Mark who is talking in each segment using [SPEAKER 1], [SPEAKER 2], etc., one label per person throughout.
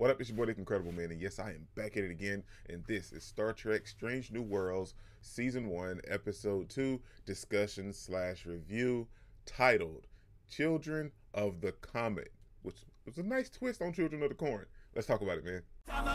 [SPEAKER 1] What up, it's your boy, Dick Incredible Man, and yes, I am back at it again, and this is Star Trek Strange New Worlds, Season 1, Episode 2, Discussion slash Review, titled Children of the Comet, which was a nice twist on Children of the Corn. Let's talk about it, man. I'm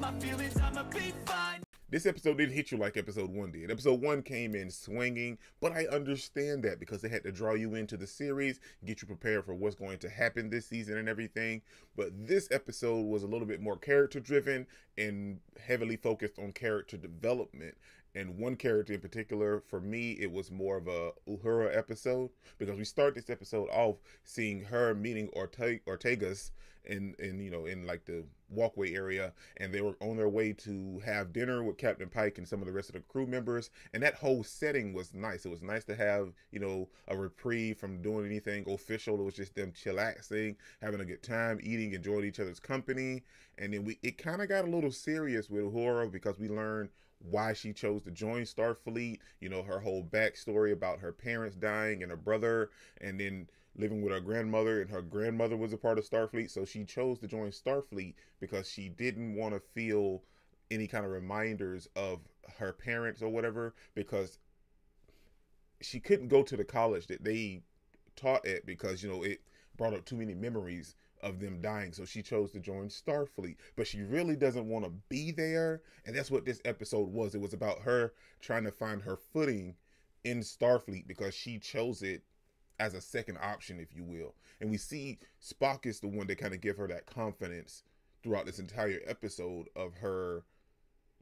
[SPEAKER 1] a be fine. This episode didn't hit you like episode one did. Episode one came in swinging, but I understand that because they had to draw you into the series, get you prepared for what's going to happen this season and everything. But this episode was a little bit more character driven and heavily focused on character development and one character in particular for me it was more of a uhura episode because we start this episode off seeing her meeting Orte- ortegas in in you know in like the walkway area and they were on their way to have dinner with captain pike and some of the rest of the crew members and that whole setting was nice it was nice to have you know a reprieve from doing anything official it was just them chillaxing having a good time eating enjoying each other's company and then we it kind of got a little serious with Uhura because we learned why she chose to join Starfleet, you know, her whole backstory about her parents dying and her brother, and then living with her grandmother, and her grandmother was a part of Starfleet. So she chose to join Starfleet because she didn't want to feel any kind of reminders of her parents or whatever, because she couldn't go to the college that they taught at because, you know, it brought up too many memories of them dying. So she chose to join Starfleet, but she really doesn't want to be there. And that's what this episode was. It was about her trying to find her footing in Starfleet because she chose it as a second option, if you will. And we see Spock is the one that kind of give her that confidence throughout this entire episode of her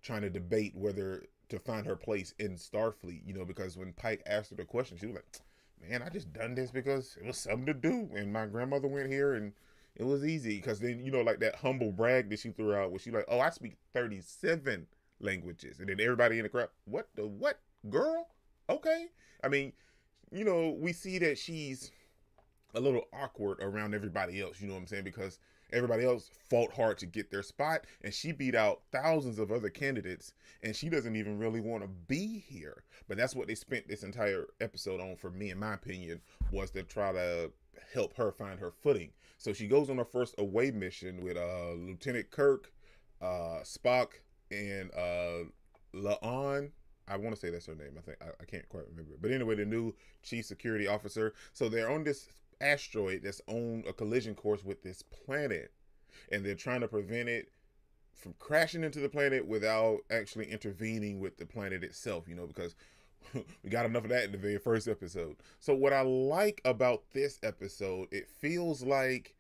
[SPEAKER 1] trying to debate whether to find her place in Starfleet, you know, because when Pike asked her the question, she was like, Man, I just done this because it was something to do. And my grandmother went here and it was easy because then you know like that humble brag that she threw out where she like, oh, I speak thirty seven languages, and then everybody in the crowd, what the what girl? Okay, I mean, you know, we see that she's a little awkward around everybody else. You know what I'm saying? Because everybody else fought hard to get their spot, and she beat out thousands of other candidates, and she doesn't even really want to be here. But that's what they spent this entire episode on, for me, in my opinion, was to try to help her find her footing. So she goes on her first away mission with uh, Lieutenant Kirk, uh, Spock, and uh, Laon. I want to say that's her name. I think I, I can't quite remember. But anyway, the new chief security officer. So they're on this asteroid that's on a collision course with this planet, and they're trying to prevent it from crashing into the planet without actually intervening with the planet itself. You know, because we got enough of that in the very first episode. So what I like about this episode, it feels like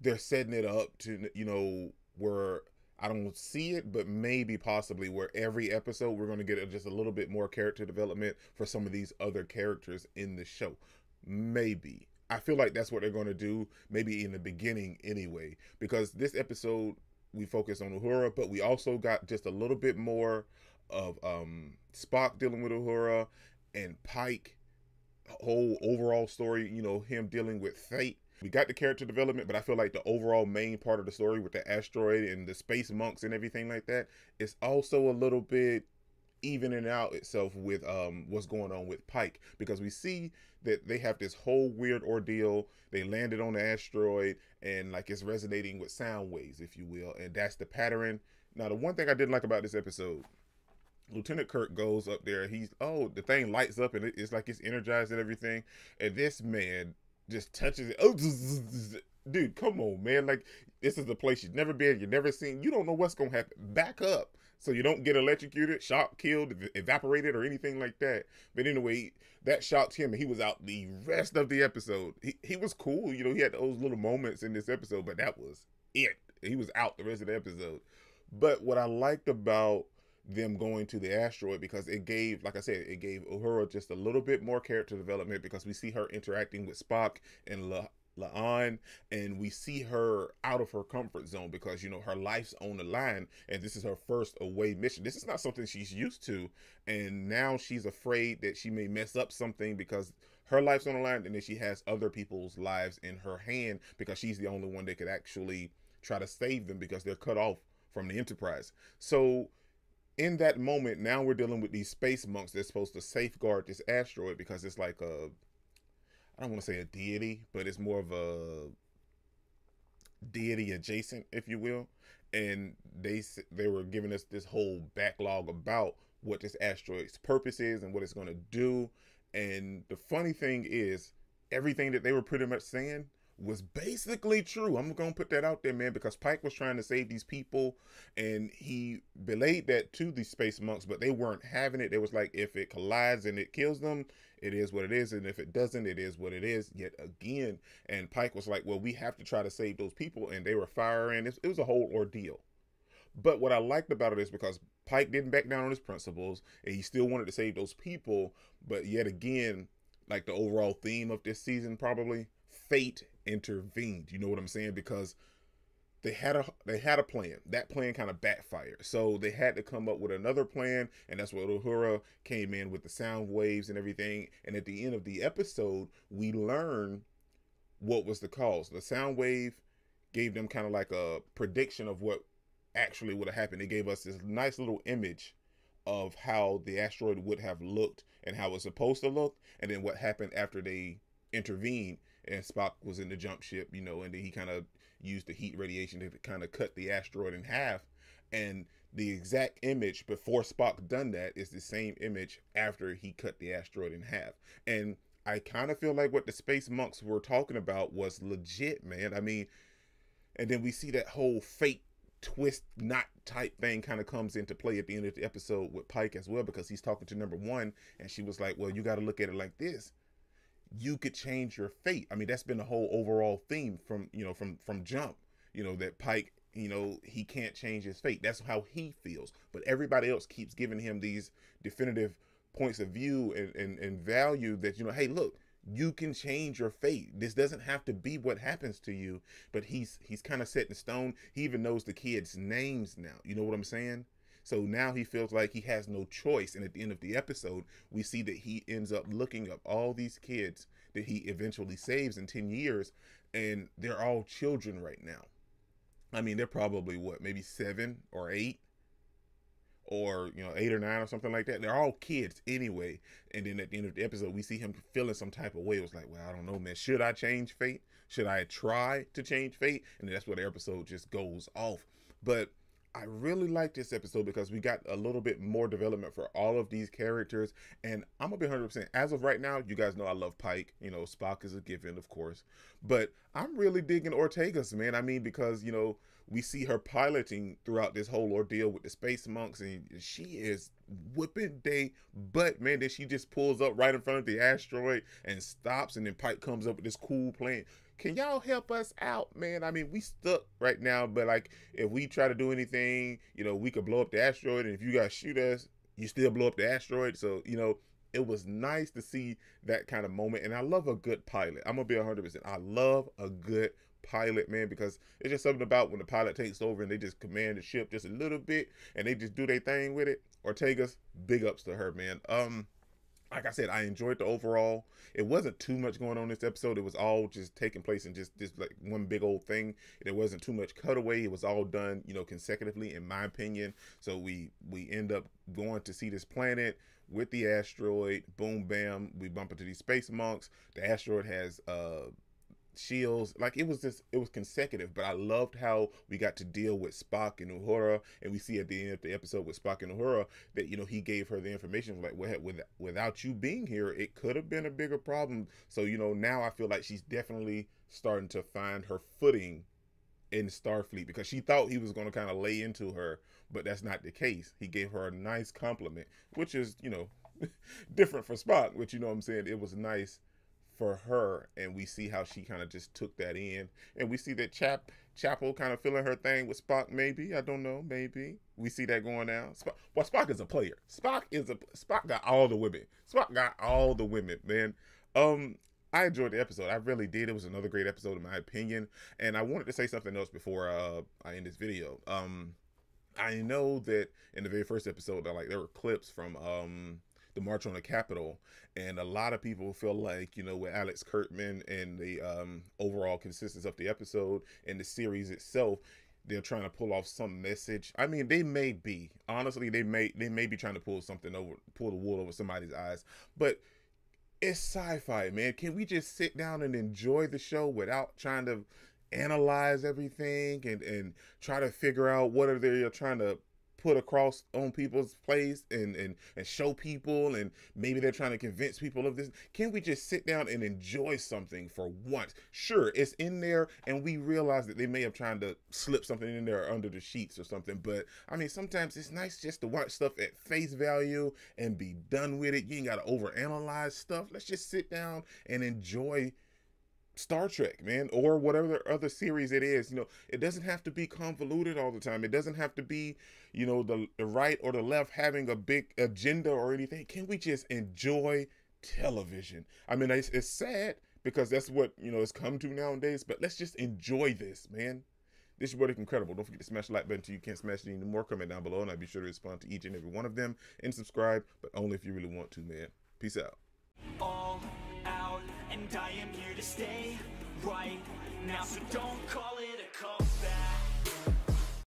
[SPEAKER 1] they're setting it up to you know where I don't see it, but maybe possibly where every episode we're going to get just a little bit more character development for some of these other characters in the show. Maybe. I feel like that's what they're going to do, maybe in the beginning anyway, because this episode we focus on Uhura, but we also got just a little bit more of um, Spock dealing with Uhura and Pike whole overall story, you know, him dealing with fate. We got the character development, but I feel like the overall main part of the story with the asteroid and the space monks and everything like that is also a little bit evening out itself with um what's going on with Pike because we see that they have this whole weird ordeal. They landed on the asteroid and like it's resonating with sound waves, if you will, and that's the pattern. Now, the one thing I didn't like about this episode Lieutenant Kirk goes up there. He's oh, the thing lights up and it, it's like it's energized and everything. And this man just touches it. Oh, dude, come on, man! Like this is the place you've never been, you've never seen. You don't know what's gonna happen. Back up so you don't get electrocuted, shot, killed, evaporated, or anything like that. But anyway, that shocked him, and he was out the rest of the episode. He he was cool, you know. He had those little moments in this episode, but that was it. He was out the rest of the episode. But what I liked about them going to the asteroid because it gave, like I said, it gave Uhura just a little bit more character development because we see her interacting with Spock and La- Laan, and we see her out of her comfort zone because you know her life's on the line, and this is her first away mission. This is not something she's used to, and now she's afraid that she may mess up something because her life's on the line, and then she has other people's lives in her hand because she's the only one that could actually try to save them because they're cut off from the Enterprise. So in that moment, now we're dealing with these space monks that's supposed to safeguard this asteroid because it's like a, I don't want to say a deity, but it's more of a deity adjacent, if you will. And they they were giving us this whole backlog about what this asteroid's purpose is and what it's going to do. And the funny thing is, everything that they were pretty much saying was basically true. I'm gonna put that out there, man, because Pike was trying to save these people, and he belayed that to the space monks, but they weren't having it. It was like, if it collides and it kills them, it is what it is, and if it doesn't, it is what it is. Yet again, and Pike was like, well, we have to try to save those people, and they were firing. It was a whole ordeal. But what I liked about it is because Pike didn't back down on his principles, and he still wanted to save those people. But yet again, like the overall theme of this season, probably fate intervened. You know what I'm saying? Because they had a they had a plan. That plan kind of backfired. So they had to come up with another plan, and that's where Uhura came in with the sound waves and everything. And at the end of the episode, we learn what was the cause. The sound wave gave them kind of like a prediction of what actually would have happened. It gave us this nice little image of how the asteroid would have looked and how it's supposed to look, and then what happened after they intervened and Spock was in the jump ship, you know, and then he kind of used the heat radiation to kind of cut the asteroid in half. And the exact image before Spock done that is the same image after he cut the asteroid in half. And I kind of feel like what the space monks were talking about was legit, man. I mean, and then we see that whole fake twist knot type thing kind of comes into play at the end of the episode with Pike as well because he's talking to number one and she was like, Well, you got to look at it like this you could change your fate. I mean, that's been the whole overall theme from you know from from jump. You know that Pike, you know he can't change his fate. That's how he feels. But everybody else keeps giving him these definitive points of view and and, and value that you know, hey, look, you can change your fate. This doesn't have to be what happens to you. But he's he's kind of set in stone. He even knows the kids' names now. You know what I'm saying? So now he feels like he has no choice. And at the end of the episode, we see that he ends up looking up all these kids that he eventually saves in 10 years, and they're all children right now. I mean, they're probably what, maybe seven or eight? or you know eight or nine or something like that. They're all kids anyway. And then at the end of the episode, we see him feeling some type of way. It was like, well, I don't know, man. Should I change fate? Should I try to change fate? And that's where the episode just goes off. But I really like this episode because we got a little bit more development for all of these characters. And I'm going to be 100%. As of right now, you guys know I love Pike. You know, Spock is a given, of course. But I'm really digging Ortega's, man. I mean, because, you know, we see her piloting throughout this whole ordeal with the space monks, and she is whipping day butt, man. Then she just pulls up right in front of the asteroid and stops, and then Pike comes up with this cool plan can y'all help us out, man? I mean, we stuck right now, but like if we try to do anything, you know, we could blow up the asteroid, and if you guys shoot us, you still blow up the asteroid. So you know, it was nice to see that kind of moment. And I love a good pilot. I'm gonna be 100. percent I love a good pilot, man, because it's just something about when the pilot takes over and they just command the ship just a little bit and they just do their thing with it. Ortega's big ups to her, man. Um, like I said, I enjoyed the overall. It wasn't too much going on this episode. It was all just taking place in just just like one big old thing. There wasn't too much cutaway. It was all done, you know, consecutively, in my opinion. So we we end up going to see this planet with the asteroid. Boom, bam, we bump into these space monks. The asteroid has uh Shields. Like it was just it was consecutive, but I loved how we got to deal with Spock and Uhura, and we see at the end of the episode with Spock and Uhura that you know he gave her the information like well, with, without you being here, it could have been a bigger problem. So you know now I feel like she's definitely starting to find her footing in Starfleet because she thought he was going to kind of lay into her, but that's not the case. He gave her a nice compliment, which is you know different for Spock, which you know what I'm saying it was nice for her and we see how she kind of just took that in and we see that chap chapel kind of filling her thing with spock maybe i don't know maybe we see that going down spock, well spock is a player spock is a spock got all the women spock got all the women man um i enjoyed the episode i really did it was another great episode in my opinion and i wanted to say something else before uh, i end this video um i know that in the very first episode like there were clips from um the March on the Capitol, and a lot of people feel like you know with Alex Kurtzman and the um, overall consistency of the episode and the series itself, they're trying to pull off some message. I mean, they may be honestly, they may they may be trying to pull something over, pull the wool over somebody's eyes, but it's sci-fi, man. Can we just sit down and enjoy the show without trying to analyze everything and and try to figure out what are they are trying to put across on people's place and, and and show people and maybe they're trying to convince people of this can we just sit down and enjoy something for once sure it's in there and we realize that they may have tried to slip something in there under the sheets or something but i mean sometimes it's nice just to watch stuff at face value and be done with it you ain't gotta overanalyze stuff let's just sit down and enjoy Star Trek, man, or whatever other series it is. You know, it doesn't have to be convoluted all the time. It doesn't have to be, you know, the, the right or the left having a big agenda or anything. Can we just enjoy television? I mean, it's, it's sad because that's what, you know, it's come to nowadays, but let's just enjoy this, man. This is what is incredible. Don't forget to smash the like button you can't smash any anymore. Comment down below and I'll be sure to respond to each and every one of them and subscribe, but only if you really want to, man. Peace out. Oh and I am here to stay right now So don't call it a comeback